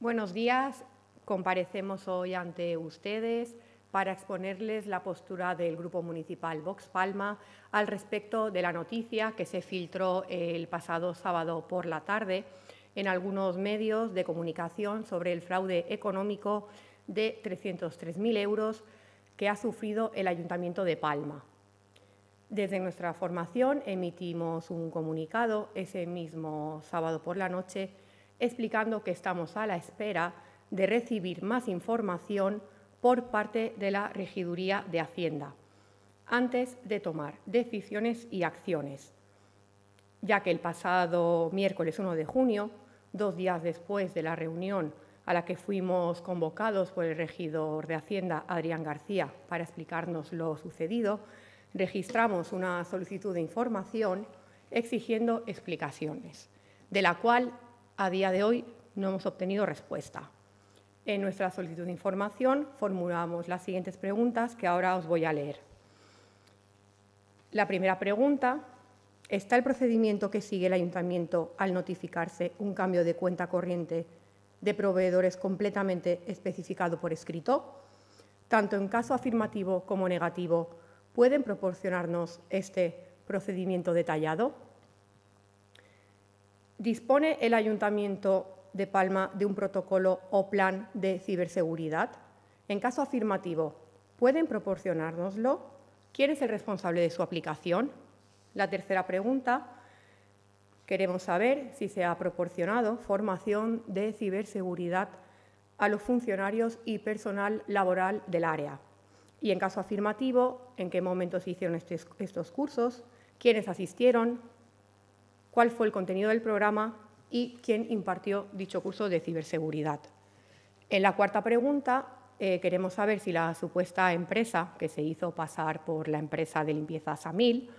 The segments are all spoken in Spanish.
Buenos días. Comparecemos hoy ante ustedes para exponerles la postura del Grupo Municipal Vox Palma al respecto de la noticia que se filtró el pasado sábado por la tarde en algunos medios de comunicación sobre el fraude económico de 303.000 euros que ha sufrido el Ayuntamiento de Palma. Desde nuestra formación emitimos un comunicado ese mismo sábado por la noche explicando que estamos a la espera de recibir más información por parte de la Regiduría de Hacienda antes de tomar decisiones y acciones, ya que el pasado miércoles 1 de junio, dos días después de la reunión a la que fuimos convocados por el regidor de Hacienda, Adrián García, para explicarnos lo sucedido, registramos una solicitud de información exigiendo explicaciones, de la cual a día de hoy no hemos obtenido respuesta. En nuestra solicitud de información formulamos las siguientes preguntas que ahora os voy a leer. La primera pregunta, ¿está el procedimiento que sigue el ayuntamiento al notificarse un cambio de cuenta corriente de proveedores completamente especificado por escrito? Tanto en caso afirmativo como negativo, ¿pueden proporcionarnos este procedimiento detallado? ¿Dispone el Ayuntamiento de Palma de un protocolo o plan de ciberseguridad? En caso afirmativo, ¿pueden proporcionárnoslo? ¿Quién es el responsable de su aplicación? La tercera pregunta, queremos saber si se ha proporcionado formación de ciberseguridad a los funcionarios y personal laboral del área. Y en caso afirmativo, ¿en qué momento se hicieron estos, cursos? ¿Quiénes asistieron? cuál fue el contenido del programa y quién impartió dicho curso de ciberseguridad. En la cuarta pregunta, eh, queremos saber si la supuesta empresa que se hizo pasar por la empresa de limpieza Samil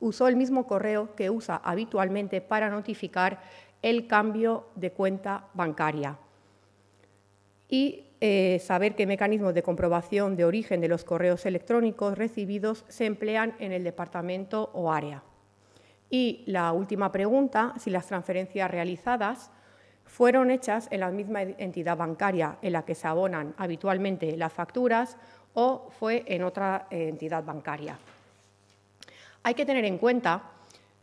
usó el mismo correo que usa habitualmente para notificar el cambio de cuenta bancaria y eh, saber qué mecanismos de comprobación de origen de los correos electrónicos recibidos se emplean en el departamento o área. Y la última pregunta, si las transferencias realizadas fueron hechas en la misma entidad bancaria en la que se abonan habitualmente las facturas o fue en otra eh, entidad bancaria. Hay que tener en cuenta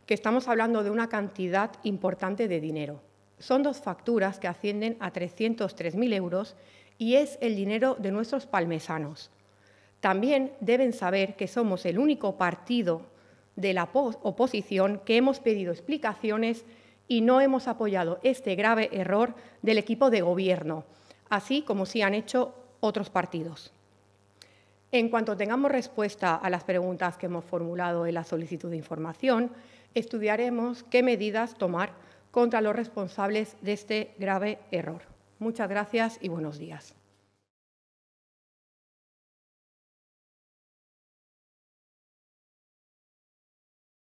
que estamos hablando de una cantidad importante de dinero. Son dos facturas que ascienden a 303.000 euros y es el dinero de nuestros palmesanos. También deben saber que somos el único partido de la oposición que hemos pedido explicaciones y no hemos apoyado este grave error del equipo de gobierno, así como sí han hecho otros partidos. En cuanto tengamos respuesta a las preguntas que hemos formulado en la solicitud de información, estudiaremos qué medidas tomar contra los responsables de este grave error. Muchas gracias y buenos días.